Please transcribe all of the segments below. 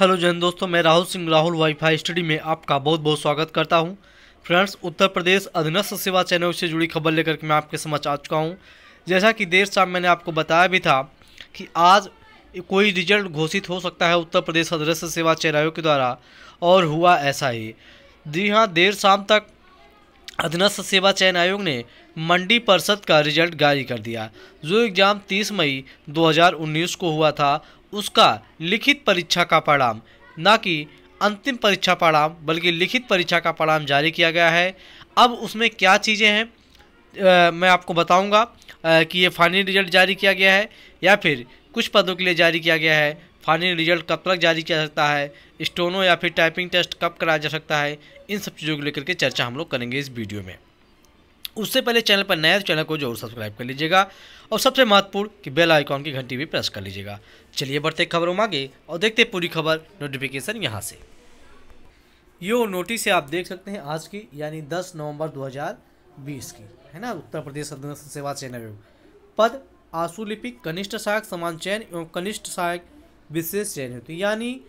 hello जैन दोस्तों मैं राहुल सिंह राहुल वाईफाई स्टडी में आपका बहुत बहुत स्वागत करता हूं फ्रेंड्स उत्तर प्रदेश अधीनस्थ सेवा चैनल से जुड़ी खबर लेकर के मैं आपके समझ आ चुका हूं जैसा कि देर शाम मैंने आपको बताया भी था कि आज कोई रिजल्ट घोषित हो सकता है उत्तर प्रदेश अधीनस्थ सेवा चयन आयोग के द्वारा और हुआ ऐसा ही जी हाँ देर शाम तक अधीनस्थ सेवा चयन आयोग ने मंडी परिषद का रिजल्ट जारी कर दिया जो एग्ज़ाम 30 मई 2019 को हुआ था उसका लिखित परीक्षा का परिणाम न कि अंतिम परीक्षा परिणाम बल्कि लिखित परीक्षा का परिणाम जारी किया गया है अब उसमें क्या चीज़ें हैं आ, मैं आपको बताऊंगा कि ये फाइनल रिजल्ट जारी किया गया है या फिर कुछ पदों के लिए जारी किया गया है फाइनल रिजल्ट कब तक जारी किया जा सकता है स्टोनो या फिर टाइपिंग टेस्ट कब कराया जा सकता है इन सब चीज़ों को लेकर के चर्चा हम लोग करेंगे इस वीडियो में उससे पहले चैनल पर नया तो चैनल को जरूर सब्सक्राइब कर लीजिएगा और सबसे महत्वपूर्ण कि बेल आइकॉन की घंटी भी प्रेस कर लीजिएगा चलिए बढ़ते खबरों में आगे और देखते पूरी खबर नोटिफिकेशन यहाँ से यो नोटिस है आप देख सकते हैं आज की यानी 10 नवंबर 2020 की है ना उत्तर प्रदेश सेवा चयन आयोग पद आशुलिपिक कनिष्ठ सहायक समान चयन एवं कनिष्ठ सहायक विशेष चयन हेतु यानी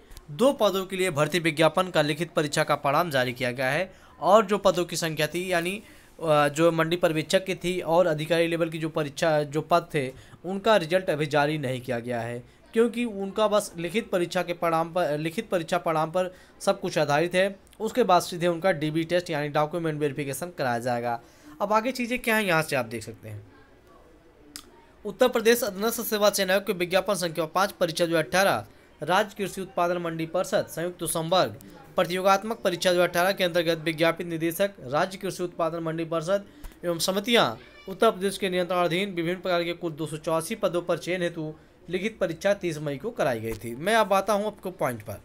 दो पदों के लिए भर्ती विज्ञापन का लिखित परीक्षा का परिणाम जारी किया गया है और जो पदों की संख्या थी यानी जो मंडी पर्यवेक्षक की थी और अधिकारी लेवल की जो परीक्षा जो पद थे उनका रिजल्ट अभी जारी नहीं किया गया है क्योंकि उनका बस लिखित परीक्षा के परिणाम पर लिखित परीक्षा परिणाम पर सब कुछ आधारित है उसके बाद सीधे उनका डीबी टेस्ट यानी डॉक्यूमेंट वेरिफिकेशन कराया जाएगा अब आगे चीज़ें क्या हैं यहाँ से आप देख सकते हैं उत्तर प्रदेश अधनस्थ सेवा चयन आयोग के विज्ञापन संख्या पाँच परीक्षा दो राज्य कृषि उत्पादन मंडी परिषद संयुक्त संवर्ग प्रतियोगात्मक परीक्षा दो के अंतर्गत विज्ञापित निदेशक राज्य कृषि उत्पादन मंडी परिषद एवं समितियां उत्तर प्रदेश के नियंत्रणाधीन विभिन्न प्रकार के कुल दो पदों पर चयन हेतु लिखित परीक्षा तीस मई को कराई गई थी मैं अब आता हूँ आपको पॉइंट पर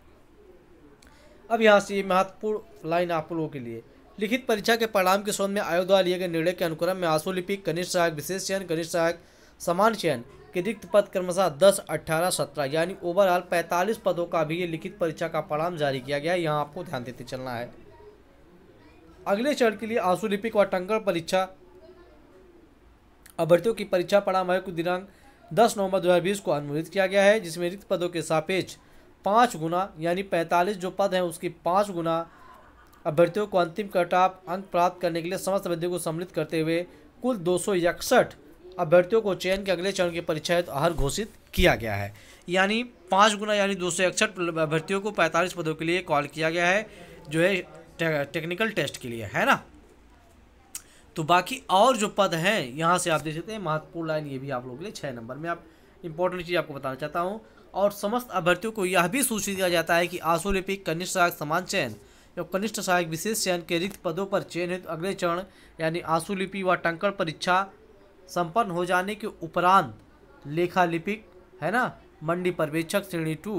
अब यहाँ से ये महत्वपूर्ण लाइन आप लोगों के लिए लिखित परीक्षा के परिणाम के संबंध में आयोग द्वारा लिए गए निर्णय के अनुक्रम में आंसू लिपिक कनिष्ठ सहायक विशेष चयन कनिष्ठ सहायक समान चयन कि रिक्त पद क्रमशः दस अट्ठारह सत्रह यानी ओवरऑल पैंतालीस पदों का भी ये लिखित परीक्षा का परिणाम जारी किया गया है यहाँ आपको ध्यान देते चलना है अगले चरण के लिए आंसू लिपिक व टंकण परीक्षा अभ्यर्थियों की परीक्षा परिणाम आयोग दिनांक दस नवंबर 2020 को अनुमोदित किया गया है जिसमें रिक्त पदों के सापेक्ष पाँच गुना यानी पैंतालीस जो पद हैं उसकी पाँच गुना अभ्यर्थियों को अंतिम कटाप अंक प्राप्त करने के लिए समस्त अभ्यर्थियों को सम्मिलित करते हुए कुल दो अभ्यर्थियों को चयन के अगले चरण की परीक्षा हेतु तो अहर घोषित किया गया है यानी पाँच गुना यानी दो अभ्यर्थियों को पैंतालीस पदों के लिए कॉल किया गया है जो है टेक्निकल टेस्ट के लिए है ना तो बाकी और जो पद हैं यहाँ से आप देख सकते हैं महत्वपूर्ण लाइन ये भी आप लोगों के लिए छः नंबर में आप इंपॉर्टेंट चीज़ आपको बताना चाहता हूँ और समस्त अभ्यर्थियों को यह भी सूचित किया जाता है कि आसोलिपिक कनिष्ठ सहायक समान चयन या कनिष्ठ सहायक विशेष चयन के रिक्त पदों पर चयनित अगले चरण यानी आंसू लिपि व टंकड़ परीक्षा संपन्न हो जाने के उपरांत लेखा लिपिक है ना मंडी पर्यवेक्षक श्रेणी टू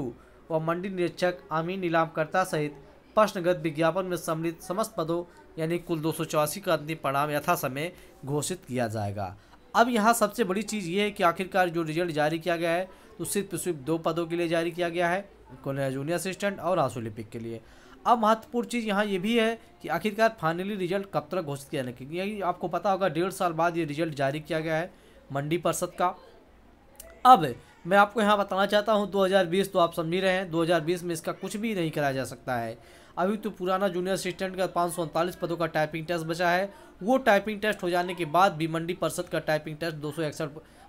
व मंडी निरीक्षक आमीन नीलामकर्ता सहित प्रश्नगत विज्ञापन में सम्मिलित समस्त पदों यानी कुल दो का अंतिम परिणाम यथासमय घोषित किया जाएगा अब यहाँ सबसे बड़ी चीज़ ये है कि आखिरकार जो रिजल्ट जारी किया गया है तो सिर्फ सिर्फ दो पदों के लिए जारी किया गया है कोने जूनियर असिस्टेंट और आंसू लिपिक के लिए अब महत्वपूर्ण चीज़ यहाँ ये भी है कि आखिरकार फाइनली रिजल्ट कब तक घोषित किया जाए क्योंकि आपको पता होगा डेढ़ साल बाद ये रिजल्ट जारी किया गया है मंडी परिषद का अब मैं आपको यहाँ बताना चाहता हूँ 2020 तो आप समझ ही रहे हैं 2020 में इसका कुछ भी नहीं कराया जा सकता है अभी तो पुराना जूनियर असिस्टेंट का पाँच पदों का टाइपिंग टेस्ट बचा है वो टाइपिंग टेस्ट हो जाने के बाद भी मंडी परिषद का टाइपिंग टेस्ट दो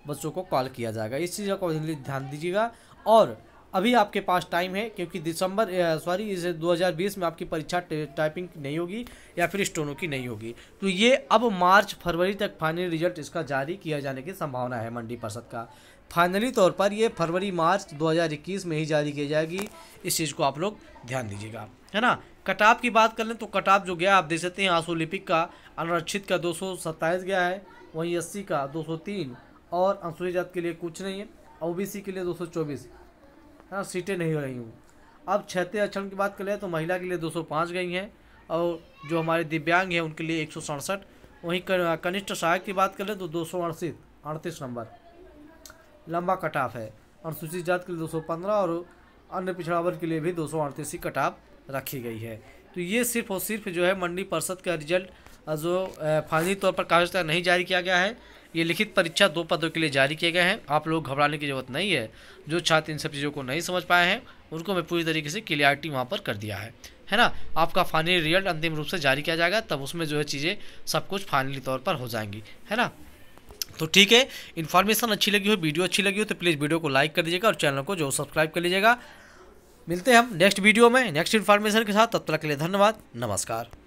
बच्चों को कॉल किया जाएगा इस चीज़ का ध्यान दीजिएगा और अभी आपके पास टाइम है क्योंकि दिसंबर सॉरी इस 2020 में आपकी परीक्षा टाइपिंग नहीं होगी या फिर स्टोनों की नहीं होगी तो ये अब मार्च फरवरी तक फाइनल रिजल्ट इसका जारी किया जाने की संभावना है मंडी परिषद का फाइनली तौर पर ये फरवरी मार्च 2021 में ही जारी की जाएगी इस चीज़ को आप लोग ध्यान दीजिएगा है ना कटाप की बात कर लें तो कटाप जो गया आप देख सकते हैं आसोलिपिक का अनुरक्षित का दो गया है वहीं अस्सी का दो और अनुसूचित जात के लिए कुछ नहीं है ओ के लिए दो ना हाँ, सीटें नहीं रही हूँ अब क्षेत्रीय आरक्षण की बात करें तो महिला के लिए दो गई हैं और जो हमारे दिव्यांग हैं उनके लिए एक वहीं कनिष्ठ सहायक की बात करें तो दो अड़तीस नंबर लंबा कटाफ है अनुसूचित जात के लिए 215 और अन्य पिछड़ा वर्ग के लिए भी दो सौ अड़तीस की रखी गई है तो ये सिर्फ और सिर्फ जो है मंडी परिषद का रिजल्ट जो फाइनली तौर पर कागज नहीं जारी किया गया है ये लिखित परीक्षा दो पदों के लिए जारी किए गए हैं आप लोग घबराने की जरूरत नहीं है जो छात्र इन सब चीज़ों को नहीं समझ पाए हैं उनको मैं पूरी तरीके से क्लियरिटी वहाँ पर कर दिया है है ना आपका फाइनली रिजल्ट अंतिम रूप से जारी किया जाएगा तब उसमें जो है चीज़ें सब कुछ फाइनली तौर पर हो जाएंगी है ना तो ठीक है इन्फॉर्मेशन अच्छी लगी हो वीडियो अच्छी लगी हो तो प्लीज़ वीडियो को लाइक कर दीजिएगा और चैनल को जो सब्सक्राइब कर लीजिएगा मिलते हैं हम नेक्स्ट वीडियो में नेक्स्ट इन्फॉर्मेशन के साथ तब तक के लिए धन्यवाद नमस्कार